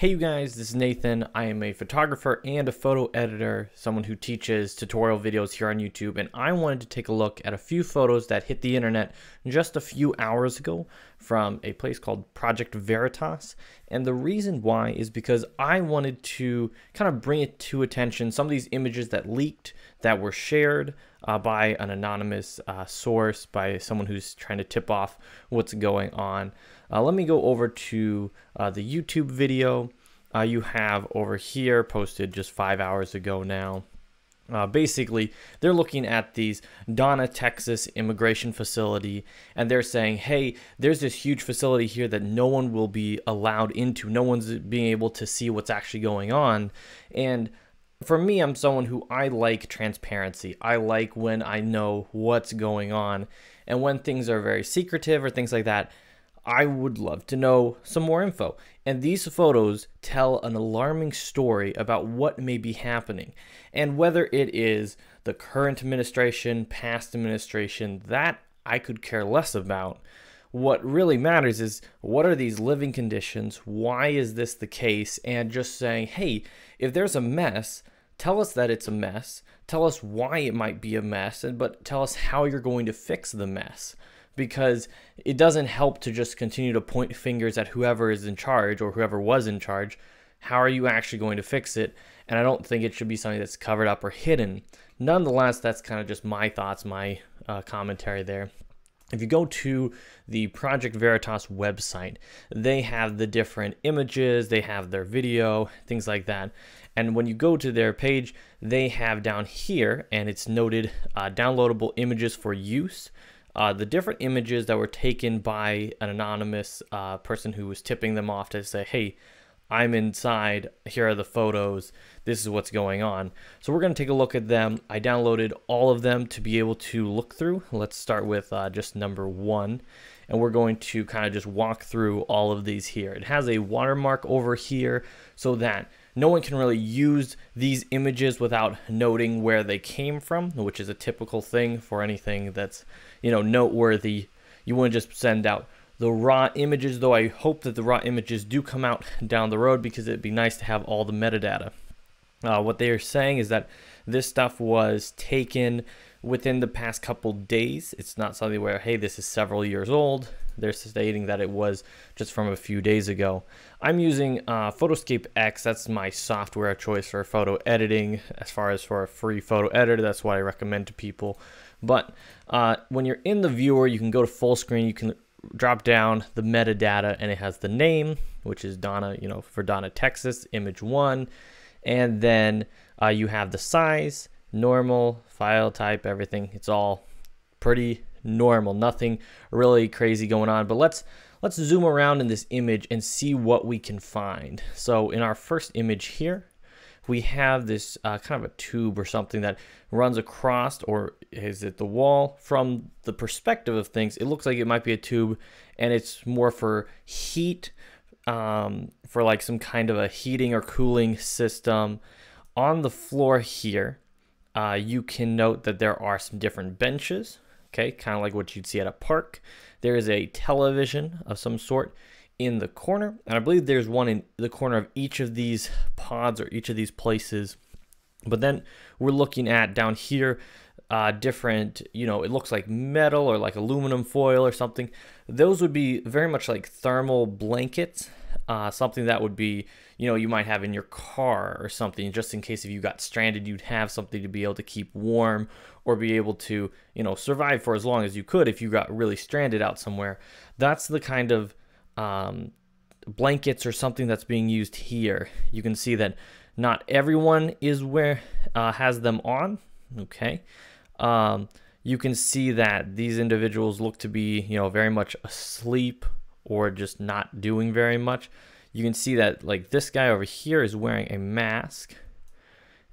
Hey you guys, this is Nathan. I am a photographer and a photo editor, someone who teaches tutorial videos here on YouTube, and I wanted to take a look at a few photos that hit the internet just a few hours ago from a place called Project Veritas. And the reason why is because I wanted to kind of bring it to attention some of these images that leaked, that were shared uh, by an anonymous uh, source, by someone who's trying to tip off what's going on. Uh, let me go over to uh, the YouTube video uh, you have over here posted just five hours ago now. Uh, basically, they're looking at these Donna, Texas immigration facility, and they're saying, hey, there's this huge facility here that no one will be allowed into. No one's being able to see what's actually going on. And for me, I'm someone who I like transparency. I like when I know what's going on. And when things are very secretive or things like that, I would love to know some more info. And these photos tell an alarming story about what may be happening and whether it is the current administration, past administration, that I could care less about. What really matters is what are these living conditions? Why is this the case? And just saying, hey, if there's a mess, tell us that it's a mess, tell us why it might be a mess, but tell us how you're going to fix the mess because it doesn't help to just continue to point fingers at whoever is in charge or whoever was in charge. How are you actually going to fix it? And I don't think it should be something that's covered up or hidden. Nonetheless, that's kind of just my thoughts, my uh, commentary there. If you go to the Project Veritas website, they have the different images, they have their video, things like that. And when you go to their page, they have down here, and it's noted uh, downloadable images for use uh, the different images that were taken by an anonymous uh, person who was tipping them off to say, hey, I'm inside. Here are the photos. This is what's going on. So we're going to take a look at them. I downloaded all of them to be able to look through. Let's start with uh, just number one. And we're going to kind of just walk through all of these here. It has a watermark over here so that no one can really use these images without noting where they came from, which is a typical thing for anything that's, you know, noteworthy. You wouldn't just send out the raw images, though I hope that the raw images do come out down the road because it'd be nice to have all the metadata. Uh, what they are saying is that this stuff was taken within the past couple days. It's not something where, hey, this is several years old. They're stating that it was just from a few days ago. I'm using uh, Photoscape X. That's my software choice for photo editing. As far as for a free photo editor, that's what I recommend to people. But uh, when you're in the viewer, you can go to full screen. You can drop down the metadata, and it has the name, which is Donna, you know, for Donna, Texas, image one. And then uh, you have the size, normal file type, everything. It's all pretty normal. Nothing really crazy going on. But let's let's zoom around in this image and see what we can find. So in our first image here, we have this uh, kind of a tube or something that runs across, or is it the wall? From the perspective of things, it looks like it might be a tube, and it's more for heat, um, for like some kind of a heating or cooling system. On the floor here, uh, you can note that there are some different benches, okay, kind of like what you'd see at a park. There is a television of some sort in the corner, and I believe there's one in the corner of each of these pods or each of these places. But then we're looking at down here uh, different, you know, it looks like metal or like aluminum foil or something. Those would be very much like thermal blankets uh, something that would be, you know, you might have in your car or something, just in case if you got stranded, you'd have something to be able to keep warm or be able to, you know, survive for as long as you could if you got really stranded out somewhere. That's the kind of um, blankets or something that's being used here. You can see that not everyone is where uh, has them on. Okay. Um, you can see that these individuals look to be, you know, very much asleep or just not doing very much. You can see that like this guy over here is wearing a mask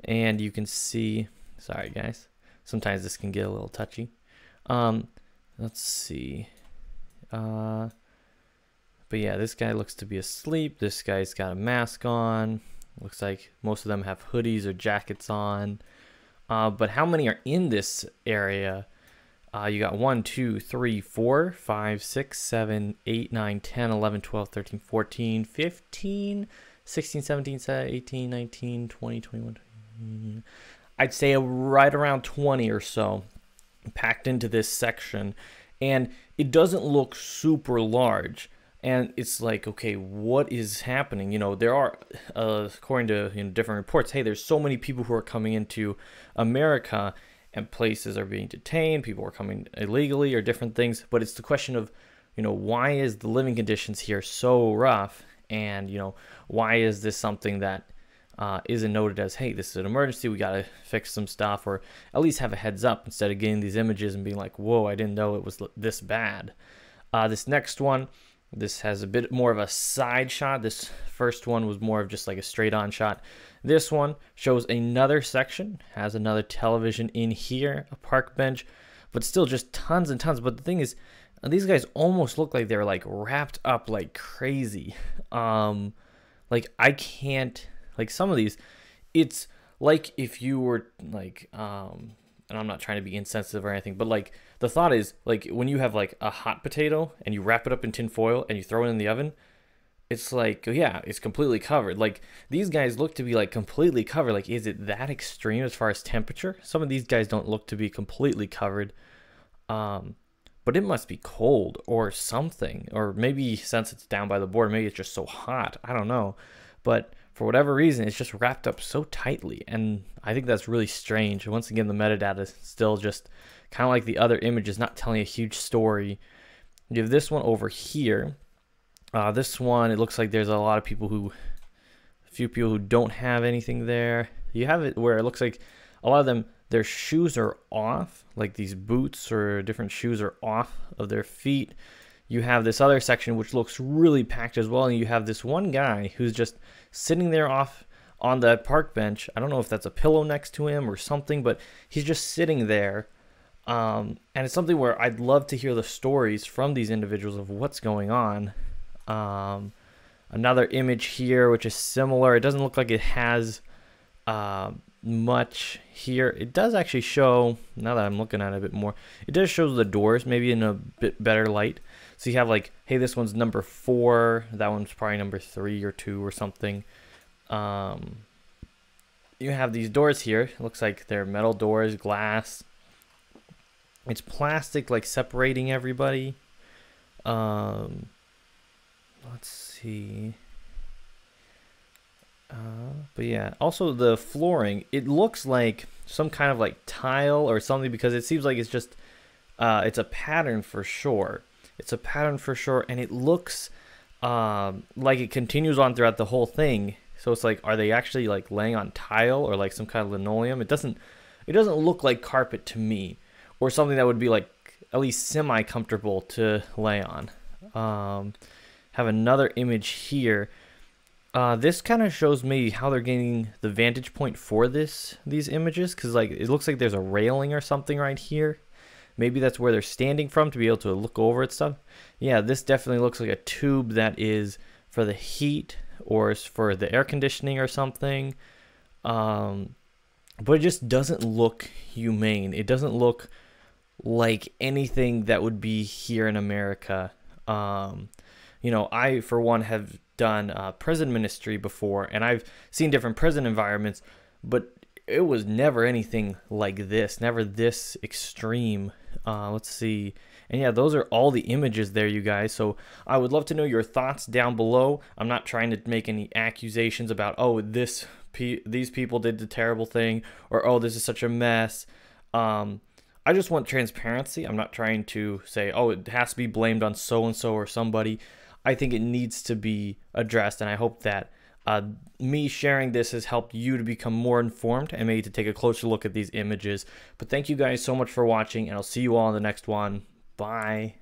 and you can see, sorry guys, sometimes this can get a little touchy. Um, let's see. Uh, but yeah, this guy looks to be asleep. This guy's got a mask on. Looks like most of them have hoodies or jackets on. Uh, but how many are in this area? Uh, you got 1, 2, 3, 4, 5, 6, 7, 8, 9, 10, 11, 12, 13, 14, 15, 16, 17, 18, 19, 20, 21. 20. I'd say right around 20 or so packed into this section. And it doesn't look super large. And it's like, okay, what is happening? You know, there are, uh, according to you know, different reports, hey, there's so many people who are coming into America and places are being detained, people are coming illegally or different things, but it's the question of, you know, why is the living conditions here so rough? And, you know, why is this something that uh, isn't noted as, hey, this is an emergency, we gotta fix some stuff, or at least have a heads up instead of getting these images and being like, whoa, I didn't know it was this bad. Uh, this next one this has a bit more of a side shot. This first one was more of just like a straight on shot. This one shows another section, has another television in here, a park bench, but still just tons and tons. But the thing is, these guys almost look like they're like wrapped up like crazy. Um, like I can't like some of these, it's like if you were like um, and I'm not trying to be insensitive or anything, but like the thought is like when you have like a hot potato and you wrap it up in tin foil and you throw it in the oven it's like oh, yeah it's completely covered like these guys look to be like completely covered like is it that extreme as far as temperature some of these guys don't look to be completely covered um but it must be cold or something or maybe since it's down by the board maybe it's just so hot i don't know but for whatever reason it's just wrapped up so tightly and i think that's really strange once again the metadata is still just kind of like the other images, not telling a huge story. You have this one over here. Uh, this one, it looks like there's a lot of people who, a few people who don't have anything there. You have it where it looks like a lot of them, their shoes are off, like these boots or different shoes are off of their feet. You have this other section which looks really packed as well, and you have this one guy who's just sitting there off on that park bench. I don't know if that's a pillow next to him or something, but he's just sitting there um, and it's something where I'd love to hear the stories from these individuals of what's going on. Um, another image here, which is similar. It doesn't look like it has uh, much here. It does actually show, now that I'm looking at it a bit more, it does show the doors maybe in a bit better light. So you have like, hey, this one's number four. That one's probably number three or two or something. Um, you have these doors here. It looks like they're metal doors, glass, it's plastic like separating everybody um let's see uh, but yeah also the flooring it looks like some kind of like tile or something because it seems like it's just uh, it's a pattern for sure it's a pattern for sure and it looks um, like it continues on throughout the whole thing so it's like are they actually like laying on tile or like some kind of linoleum it doesn't it doesn't look like carpet to me or something that would be like at least semi comfortable to lay on. Um, have another image here. Uh, this kind of shows me how they're gaining the vantage point for this these images because like it looks like there's a railing or something right here. Maybe that's where they're standing from to be able to look over at stuff. Yeah, this definitely looks like a tube that is for the heat or for the air conditioning or something. Um, but it just doesn't look humane. It doesn't look like anything that would be here in America. Um, you know, I for one have done uh, prison ministry before, and I've seen different prison environments, but it was never anything like this, never this extreme. Uh, let's see. And yeah, those are all the images there, you guys. So I would love to know your thoughts down below. I'm not trying to make any accusations about, oh, this pe- these people did the terrible thing, or oh, this is such a mess. Um, I just want transparency. I'm not trying to say, oh, it has to be blamed on so and so or somebody. I think it needs to be addressed, and I hope that uh, me sharing this has helped you to become more informed and maybe to take a closer look at these images. But thank you guys so much for watching, and I'll see you all in the next one. Bye.